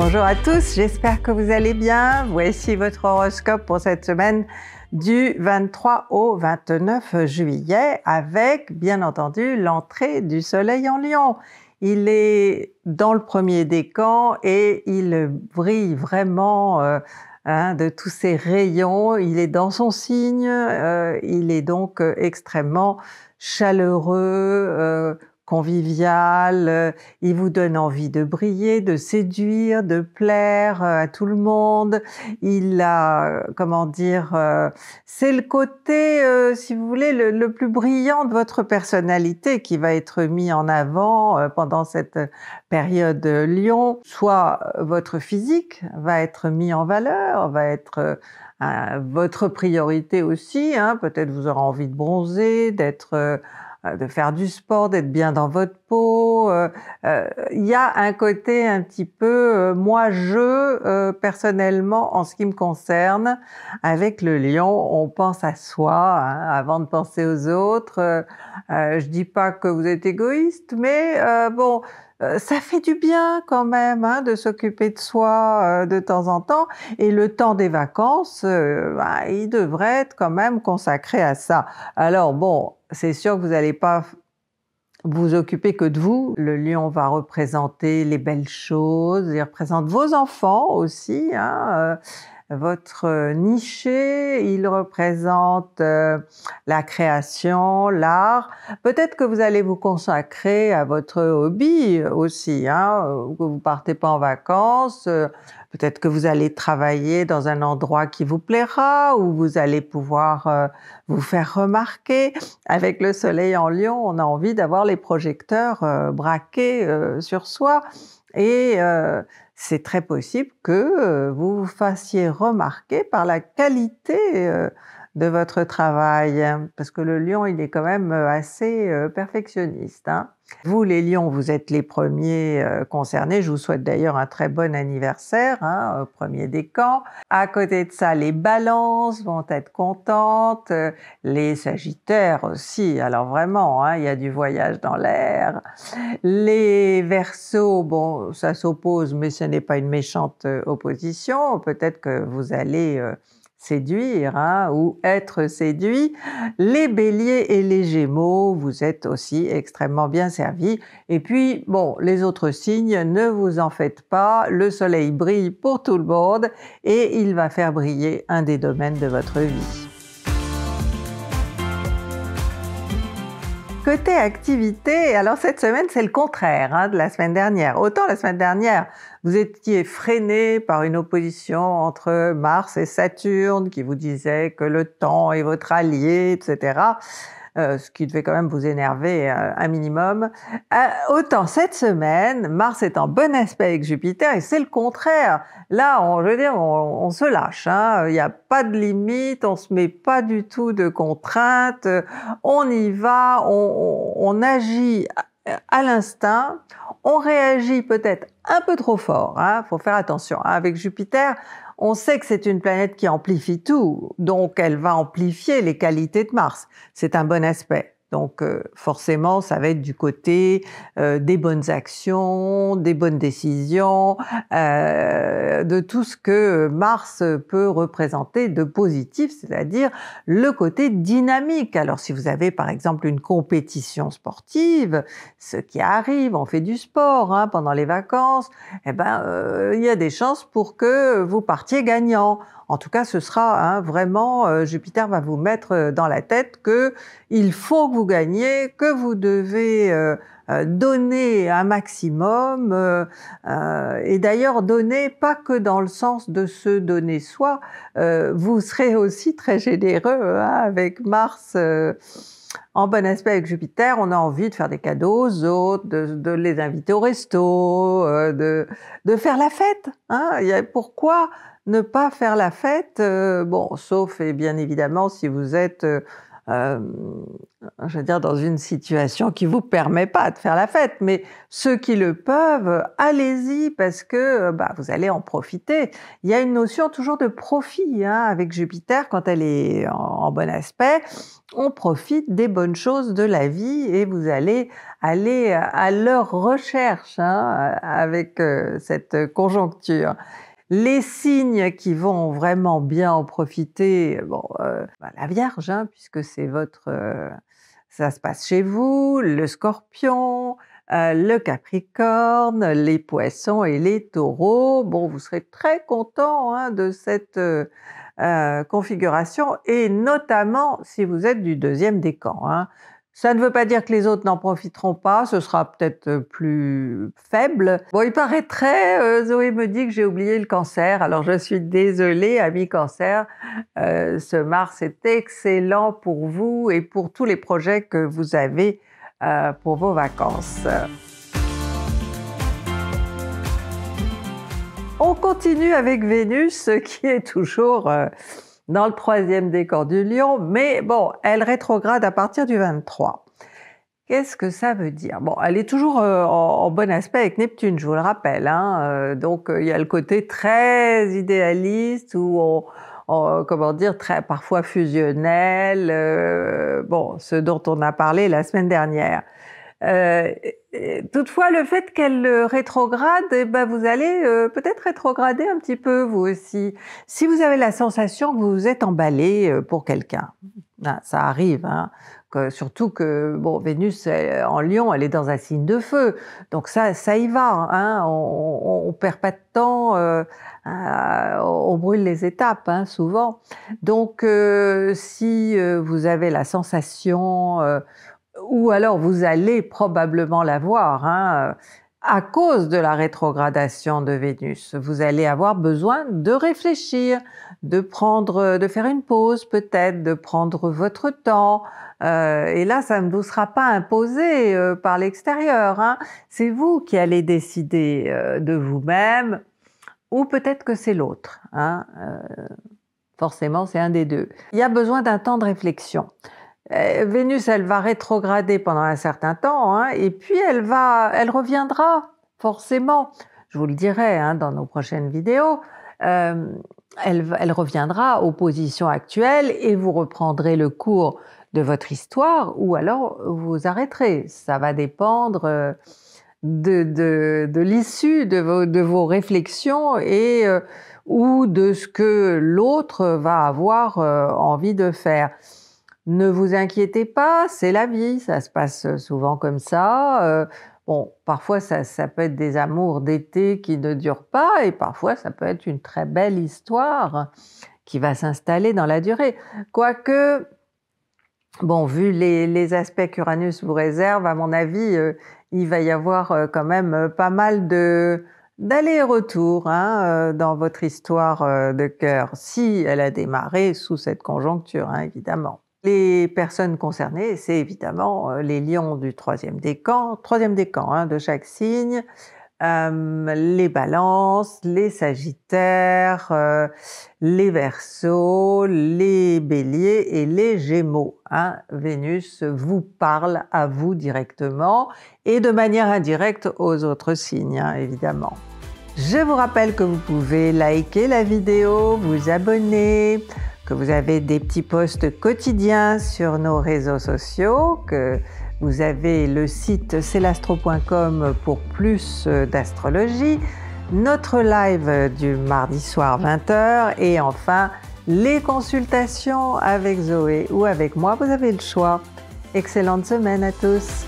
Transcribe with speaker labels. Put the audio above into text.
Speaker 1: Bonjour à tous, j'espère que vous allez bien. Voici votre horoscope pour cette semaine du 23 au 29 juillet avec bien entendu l'entrée du soleil en lion. Il est dans le premier décan et il brille vraiment euh, hein, de tous ses rayons. Il est dans son signe, euh, il est donc euh, extrêmement chaleureux, convivial, euh, il vous donne envie de briller, de séduire, de plaire euh, à tout le monde. Il a, euh, comment dire, c'est le côté, si vous voulez, le, plus brillant de votre personnalité qui va être mis en avant pendant cette période Lion. Soit votre physique va être mis en valeur, va être votre priorité aussi. Hein, Peut-être vous aurez envie de bronzer, d'être euh, de faire du sport, d'être bien dans votre il euh, euh, y a un côté un petit peu euh, moi je personnellement en ce qui me concerne avec le lion, on pense à soi hein, avant de penser aux autres. je dis pas que vous êtes égoïste, mais bon ça fait du bien quand même hein, de s'occuper de soi de temps en temps et le temps des vacances, bah, il devrait être quand même consacré à ça. Alors bon, c'est sûr que vous n'allez pas vous occupez que de vous. Le lion va représenter les belles choses, il représente vos enfants aussi. Hein, euh, votre euh, niché, il représente euh, la création, l'art. Peut-être que vous allez vous consacrer à votre hobby aussi, hein, que vous partez pas en vacances. Euh, peut-être que vous allez travailler dans un endroit qui vous plaira, où vous allez pouvoir vous faire remarquer. Avec le soleil en lion, on a envie d'avoir les projecteurs braqués sur soi et c'est très possible que euh, vous vous fassiez remarquer par la qualité euh, de votre travail Parce que le lion, il est quand même euh, assez euh, perfectionniste. Hein. vous, les lions, vous êtes les premiers euh, concernés. Je vous souhaite d'ailleurs un très bon anniversaire, hein, premier des camps. À côté de ça, les balances vont être contentes, les sagittaires aussi. Alors vraiment, hein, il y a du voyage dans l'air. Les versos, bon, ça s'oppose, mais ce n'est pas une méchante opposition. Peut-être que vous allez séduire hein, ou être séduit. Les béliers et les gémeaux, vous êtes aussi extrêmement bien servis. Et puis, bon, les autres signes, ne vous en faites pas, le soleil brille pour tout le monde et il va faire briller un des domaines de votre vie. Côté activité, alors cette semaine c'est le contraire hein, de la semaine dernière. Autant la semaine dernière vous étiez freiné par une opposition entre Mars et Saturne qui vous disait que le temps est votre allié, etc. Euh, ce qui devait quand même vous énerver euh, un minimum. Euh, autant cette semaine, Mars est en bon aspect avec Jupiter et c'est le contraire. Là, on, je veux dire, on, se lâche. Hein. Il n'y a pas de limite, on se met pas du tout de contraintes. On y va, on, agit à l'instinct on réagit peut-être un peu trop fort, il hein, faut faire attention. Hein. avec Jupiter, on sait que c'est une planète qui amplifie tout, donc elle va amplifier les qualités de Mars. C'est un bon aspect. Donc euh, forcément, ça va être du côté euh, des bonnes actions, des bonnes décisions, euh, de tout ce que Mars peut représenter de positif, c'est-à-dire le côté dynamique. Alors si vous avez par exemple une compétition sportive, ce qui arrive, on fait du sport hein, pendant les vacances, eh ben il y a des chances pour que vous partiez gagnant. En tout cas, ce sera hein, vraiment Jupiter va vous mettre dans la tête que il faut que gagnez, que vous devez euh, euh, donner un maximum, euh, et d'ailleurs donner pas que dans le sens de se donner soi, vous serez aussi très généreux hein, avec Mars. en bon aspect avec Jupiter, on a envie de faire des cadeaux aux autres, de, les inviter au resto, de, faire la fête. Hein. pourquoi ne pas faire la fête Bon, sauf et bien évidemment si vous êtes euh, je veux dire, dans une situation qui vous permet pas de faire la fête. Mais ceux qui le peuvent, allez-y parce que bah, vous allez en profiter. Il y a une notion toujours de profit hein, avec Jupiter quand elle est en, bon aspect. On profite des bonnes choses de la vie et vous allez aller à leur recherche hein, avec euh, cette conjoncture. Les signes qui vont vraiment bien en profiter, bon, euh, bah, la Vierge, hein, puisque c'est votre, euh, ça se passe chez vous, le Scorpion, euh, le Capricorne, les Poissons et les Taureaux. Bon, vous serez très content hein, de cette configuration et notamment si vous êtes du deuxième décan. Hein, ça ne veut pas dire que les autres n'en profiteront pas, ce sera peut-être euh, plus faible. Bon, il paraîtrait, euh, Zoé me dit que j'ai oublié le cancer, alors je suis désolée, ami cancer. Euh, ce mars est excellent pour vous et pour tous les projets que vous avez pour vos vacances. On continue avec Vénus qui est toujours dans le troisième décor du lion, mais bon, elle rétrograde à partir du 23. Qu'est-ce que ça veut dire Bon, elle est toujours euh, en, bon aspect avec Neptune, je vous le rappelle. Hein euh, donc euh, il y a le côté très idéaliste ou, comment dire, très parfois fusionnel. bon, ce dont on a parlé la semaine dernière. Euh, toutefois, le fait qu'elle euh, rétrograde, eh ben vous allez euh, peut-être rétrograder un petit peu vous aussi. Si vous avez la sensation que vous vous êtes emballé euh, pour quelqu'un, ben, ça arrive. Hein, que, surtout que bon, Vénus en Lion, elle est dans un signe de feu, donc ça, ça y va. Hein, on, ne perd pas de temps, on brûle les étapes hein, souvent. Donc, si vous avez la sensation ou alors vous allez probablement la hein, euh, à cause de la rétrogradation de Vénus. Vous allez avoir besoin de réfléchir, de prendre, de faire une pause peut-être, de prendre votre temps. Euh, et là, ça ne vous sera pas imposé euh, par l'extérieur. Hein. C'est vous qui allez décider de vous-même, ou peut-être que c'est l'autre. Hein, forcément, c'est un des deux. Il y a besoin d'un temps de réflexion. Eh, Vénus, elle va rétrograder pendant un certain temps, hein, et puis elle reviendra forcément. Je vous le dirai hein, dans nos prochaines vidéos. Euh, elle, reviendra aux positions actuelles et vous reprendrez le cours de votre histoire ou alors vous arrêterez. Ça va dépendre euh, de, l'issue de vos, réflexions et euh, ou de ce que l'autre va avoir envie de faire. Ne vous inquiétez pas, c'est la vie, ça se passe souvent comme ça. Euh, bon, parfois ça, peut être des amours d'été qui ne durent pas et parfois ça peut être une très belle histoire qui va s'installer dans la durée. Quoique, bon, vu les, aspects qu'Uranus vous réserve, à mon avis, euh, il va y avoir euh, quand même pas mal de et retour hein, dans votre histoire de cœur, si elle a démarré sous cette conjoncture, hein, évidemment. Les personnes concernées, c'est évidemment euh, les lions du troisième décan, troisième décan hein, de chaque signe, euh, les balances, les sagittaires, euh, les versos, les béliers et les gémeaux. Hein. Vénus vous parle à vous directement et de manière indirecte aux autres signes, hein, évidemment. Je vous rappelle que vous pouvez liker la vidéo, vous abonner, que vous avez des petits posts quotidiens sur nos réseaux sociaux, que vous avez le site celastro.com pour plus euh, d'astrologie, notre live du mardi soir 20h et enfin les consultations avec Zoé ou avec moi, vous avez le choix. Excellente semaine à tous